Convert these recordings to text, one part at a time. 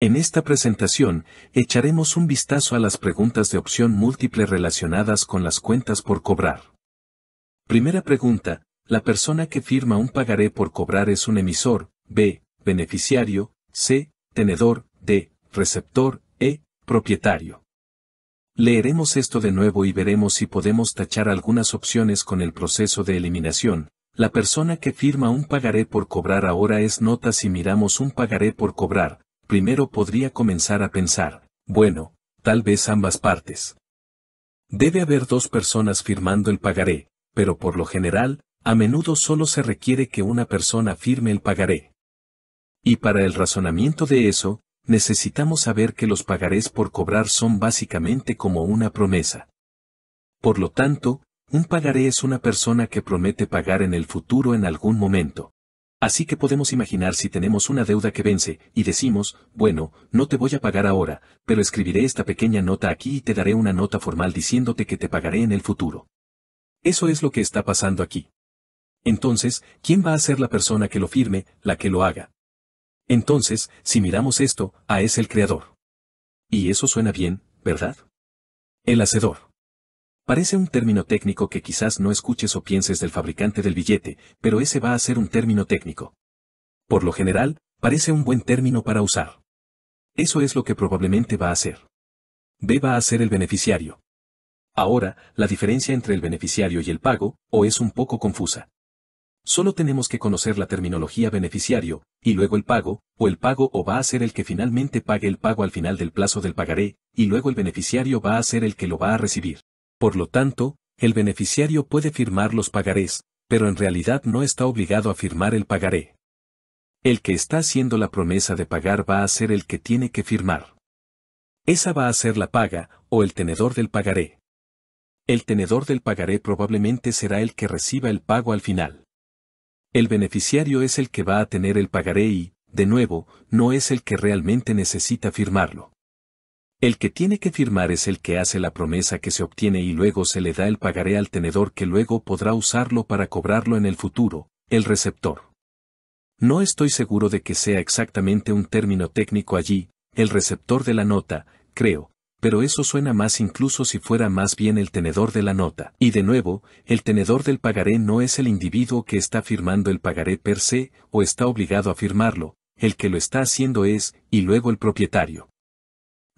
En esta presentación, echaremos un vistazo a las preguntas de opción múltiple relacionadas con las cuentas por cobrar. Primera pregunta, la persona que firma un pagaré por cobrar es un emisor, B, beneficiario, C, tenedor, D, receptor, E, propietario. Leeremos esto de nuevo y veremos si podemos tachar algunas opciones con el proceso de eliminación, la persona que firma un pagaré por cobrar ahora es nota si miramos un pagaré por cobrar, primero podría comenzar a pensar, bueno, tal vez ambas partes. Debe haber dos personas firmando el pagaré, pero por lo general, a menudo solo se requiere que una persona firme el pagaré. Y para el razonamiento de eso, necesitamos saber que los pagarés por cobrar son básicamente como una promesa. Por lo tanto, un pagaré es una persona que promete pagar en el futuro en algún momento. Así que podemos imaginar si tenemos una deuda que vence, y decimos, bueno, no te voy a pagar ahora, pero escribiré esta pequeña nota aquí y te daré una nota formal diciéndote que te pagaré en el futuro. Eso es lo que está pasando aquí. Entonces, ¿quién va a ser la persona que lo firme, la que lo haga? Entonces, si miramos esto, A es el creador. Y eso suena bien, ¿verdad? El hacedor. Parece un término técnico que quizás no escuches o pienses del fabricante del billete, pero ese va a ser un término técnico. Por lo general, parece un buen término para usar. Eso es lo que probablemente va a ser. B va a ser el beneficiario. Ahora, la diferencia entre el beneficiario y el pago, o es un poco confusa. Solo tenemos que conocer la terminología beneficiario, y luego el pago, o el pago o va a ser el que finalmente pague el pago al final del plazo del pagaré, y luego el beneficiario va a ser el que lo va a recibir. Por lo tanto, el beneficiario puede firmar los pagarés, pero en realidad no está obligado a firmar el pagaré. El que está haciendo la promesa de pagar va a ser el que tiene que firmar. Esa va a ser la paga, o el tenedor del pagaré. El tenedor del pagaré probablemente será el que reciba el pago al final. El beneficiario es el que va a tener el pagaré y, de nuevo, no es el que realmente necesita firmarlo. El que tiene que firmar es el que hace la promesa que se obtiene y luego se le da el pagaré al tenedor que luego podrá usarlo para cobrarlo en el futuro, el receptor. No estoy seguro de que sea exactamente un término técnico allí, el receptor de la nota, creo, pero eso suena más incluso si fuera más bien el tenedor de la nota. Y de nuevo, el tenedor del pagaré no es el individuo que está firmando el pagaré per se, o está obligado a firmarlo, el que lo está haciendo es, y luego el propietario.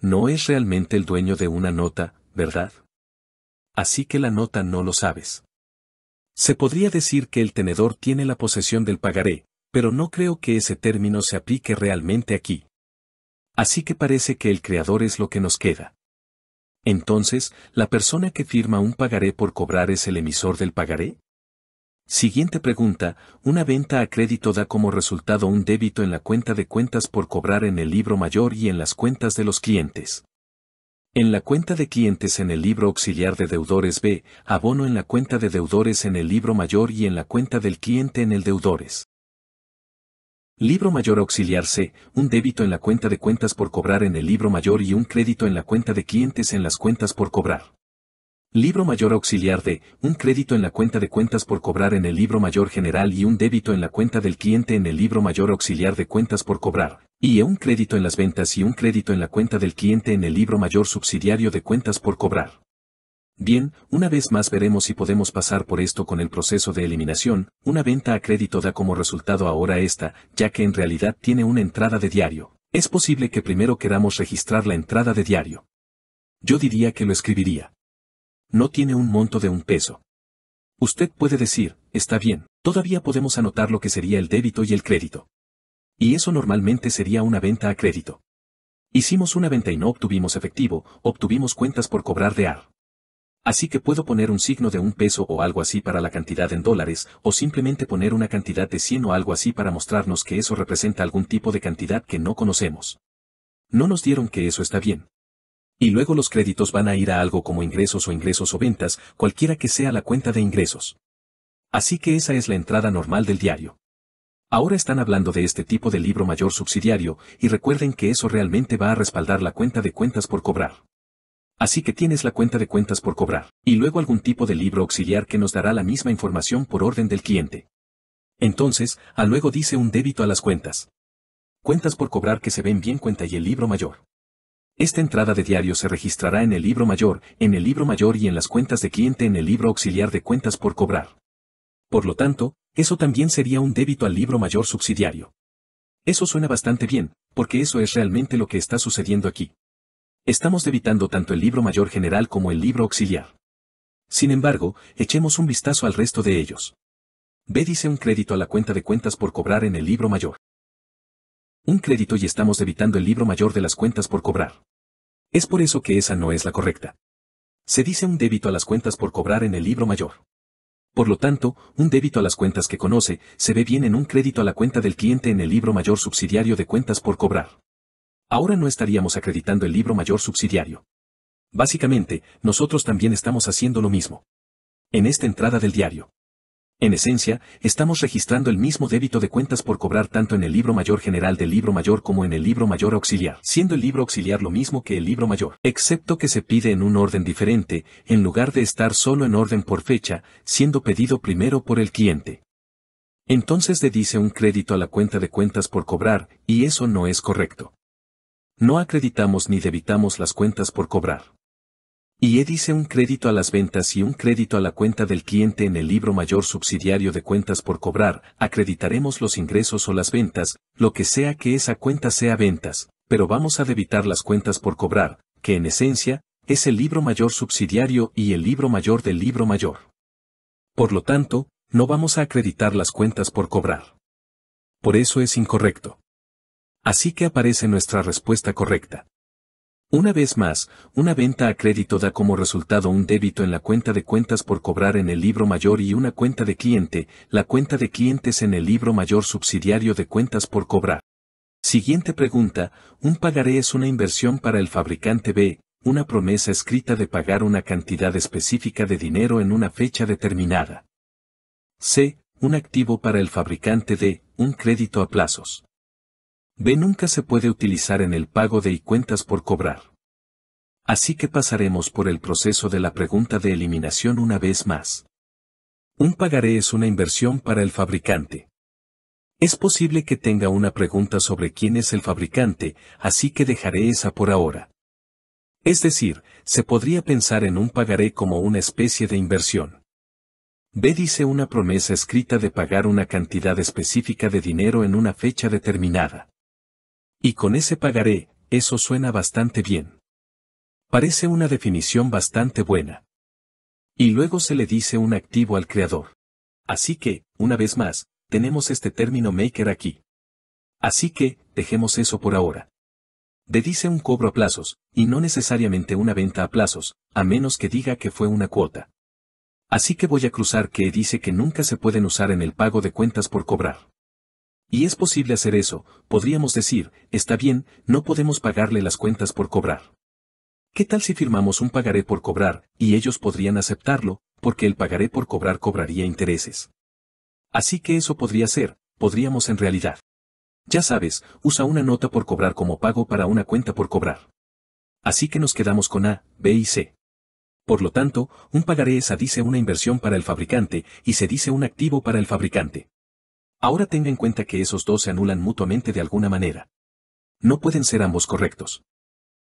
No es realmente el dueño de una nota, ¿verdad? Así que la nota no lo sabes. Se podría decir que el tenedor tiene la posesión del pagaré, pero no creo que ese término se aplique realmente aquí. Así que parece que el creador es lo que nos queda. Entonces, ¿la persona que firma un pagaré por cobrar es el emisor del pagaré? Siguiente pregunta, una venta a crédito da como resultado un débito en la cuenta de cuentas por cobrar en el libro mayor y en las cuentas de los clientes. En la cuenta de clientes en el libro auxiliar de deudores B, abono en la cuenta de deudores en el libro mayor y en la cuenta del cliente en el deudores. Libro mayor auxiliar C, un débito en la cuenta de cuentas por cobrar en el libro mayor y un crédito en la cuenta de clientes en las cuentas por cobrar. Libro mayor auxiliar de, un crédito en la cuenta de cuentas por cobrar en el libro mayor general y un débito en la cuenta del cliente en el libro mayor auxiliar de cuentas por cobrar, y e un crédito en las ventas y un crédito en la cuenta del cliente en el libro mayor subsidiario de cuentas por cobrar. Bien, una vez más veremos si podemos pasar por esto con el proceso de eliminación, una venta a crédito da como resultado ahora esta, ya que en realidad tiene una entrada de diario. Es posible que primero queramos registrar la entrada de diario. Yo diría que lo escribiría no tiene un monto de un peso. Usted puede decir, está bien, todavía podemos anotar lo que sería el débito y el crédito. Y eso normalmente sería una venta a crédito. Hicimos una venta y no obtuvimos efectivo, obtuvimos cuentas por cobrar de AR. Así que puedo poner un signo de un peso o algo así para la cantidad en dólares, o simplemente poner una cantidad de 100 o algo así para mostrarnos que eso representa algún tipo de cantidad que no conocemos. No nos dieron que eso está bien. Y luego los créditos van a ir a algo como ingresos o ingresos o ventas, cualquiera que sea la cuenta de ingresos. Así que esa es la entrada normal del diario. Ahora están hablando de este tipo de libro mayor subsidiario, y recuerden que eso realmente va a respaldar la cuenta de cuentas por cobrar. Así que tienes la cuenta de cuentas por cobrar, y luego algún tipo de libro auxiliar que nos dará la misma información por orden del cliente. Entonces, a luego dice un débito a las cuentas. Cuentas por cobrar que se ven bien cuenta y el libro mayor. Esta entrada de diario se registrará en el libro mayor, en el libro mayor y en las cuentas de cliente en el libro auxiliar de cuentas por cobrar. Por lo tanto, eso también sería un débito al libro mayor subsidiario. Eso suena bastante bien, porque eso es realmente lo que está sucediendo aquí. Estamos debitando tanto el libro mayor general como el libro auxiliar. Sin embargo, echemos un vistazo al resto de ellos. B dice un crédito a la cuenta de cuentas por cobrar en el libro mayor. Un crédito y estamos debitando el libro mayor de las cuentas por cobrar. Es por eso que esa no es la correcta. Se dice un débito a las cuentas por cobrar en el libro mayor. Por lo tanto, un débito a las cuentas que conoce se ve bien en un crédito a la cuenta del cliente en el libro mayor subsidiario de cuentas por cobrar. Ahora no estaríamos acreditando el libro mayor subsidiario. Básicamente, nosotros también estamos haciendo lo mismo. En esta entrada del diario. En esencia, estamos registrando el mismo débito de cuentas por cobrar tanto en el libro mayor general del libro mayor como en el libro mayor auxiliar, siendo el libro auxiliar lo mismo que el libro mayor, excepto que se pide en un orden diferente, en lugar de estar solo en orden por fecha, siendo pedido primero por el cliente. Entonces dedice un crédito a la cuenta de cuentas por cobrar, y eso no es correcto. No acreditamos ni debitamos las cuentas por cobrar. Y he dice un crédito a las ventas y un crédito a la cuenta del cliente en el libro mayor subsidiario de cuentas por cobrar, acreditaremos los ingresos o las ventas, lo que sea que esa cuenta sea ventas, pero vamos a debitar las cuentas por cobrar, que en esencia, es el libro mayor subsidiario y el libro mayor del libro mayor. Por lo tanto, no vamos a acreditar las cuentas por cobrar. Por eso es incorrecto. Así que aparece nuestra respuesta correcta. Una vez más, una venta a crédito da como resultado un débito en la cuenta de cuentas por cobrar en el libro mayor y una cuenta de cliente, la cuenta de clientes en el libro mayor subsidiario de cuentas por cobrar. Siguiente pregunta, un pagaré es una inversión para el fabricante B, una promesa escrita de pagar una cantidad específica de dinero en una fecha determinada. C. Un activo para el fabricante D, un crédito a plazos. B nunca se puede utilizar en el pago de y cuentas por cobrar. Así que pasaremos por el proceso de la pregunta de eliminación una vez más. Un pagaré es una inversión para el fabricante. Es posible que tenga una pregunta sobre quién es el fabricante, así que dejaré esa por ahora. Es decir, se podría pensar en un pagaré como una especie de inversión. B dice una promesa escrita de pagar una cantidad específica de dinero en una fecha determinada. Y con ese pagaré, eso suena bastante bien. Parece una definición bastante buena. Y luego se le dice un activo al creador. Así que, una vez más, tenemos este término maker aquí. Así que, dejemos eso por ahora. dice un cobro a plazos, y no necesariamente una venta a plazos, a menos que diga que fue una cuota. Así que voy a cruzar que dice que nunca se pueden usar en el pago de cuentas por cobrar. Y es posible hacer eso, podríamos decir, está bien, no podemos pagarle las cuentas por cobrar. ¿Qué tal si firmamos un pagaré por cobrar, y ellos podrían aceptarlo, porque el pagaré por cobrar cobraría intereses? Así que eso podría ser, podríamos en realidad. Ya sabes, usa una nota por cobrar como pago para una cuenta por cobrar. Así que nos quedamos con A, B y C. Por lo tanto, un pagaré es a dice una inversión para el fabricante y se dice un activo para el fabricante. Ahora tenga en cuenta que esos dos se anulan mutuamente de alguna manera. No pueden ser ambos correctos.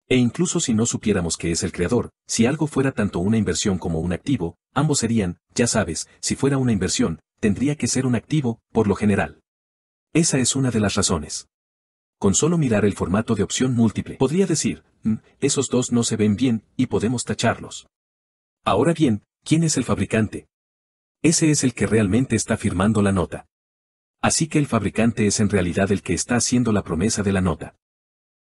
E incluso si no supiéramos que es el creador, si algo fuera tanto una inversión como un activo, ambos serían, ya sabes, si fuera una inversión, tendría que ser un activo, por lo general. Esa es una de las razones. Con solo mirar el formato de opción múltiple, podría decir, mm, esos dos no se ven bien, y podemos tacharlos. Ahora bien, ¿quién es el fabricante? Ese es el que realmente está firmando la nota. Así que el fabricante es en realidad el que está haciendo la promesa de la nota.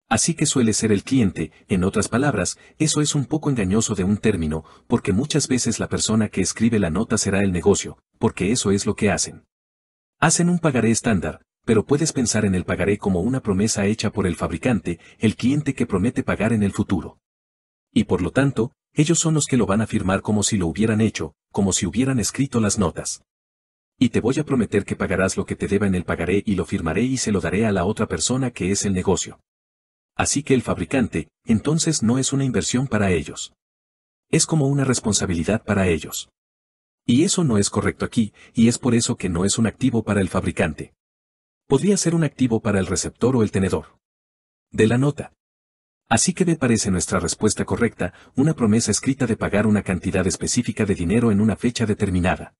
Así que suele ser el cliente, en otras palabras, eso es un poco engañoso de un término, porque muchas veces la persona que escribe la nota será el negocio, porque eso es lo que hacen. Hacen un pagaré estándar, pero puedes pensar en el pagaré como una promesa hecha por el fabricante, el cliente que promete pagar en el futuro. Y por lo tanto, ellos son los que lo van a firmar como si lo hubieran hecho, como si hubieran escrito las notas. Y te voy a prometer que pagarás lo que te deba en el pagaré y lo firmaré y se lo daré a la otra persona que es el negocio. Así que el fabricante, entonces no es una inversión para ellos. Es como una responsabilidad para ellos. Y eso no es correcto aquí, y es por eso que no es un activo para el fabricante. Podría ser un activo para el receptor o el tenedor. De la nota. Así que me parece nuestra respuesta correcta, una promesa escrita de pagar una cantidad específica de dinero en una fecha determinada.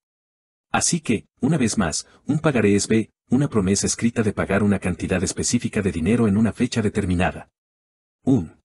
Así que, una vez más, un pagaré es B, una promesa escrita de pagar una cantidad específica de dinero en una fecha determinada. 1.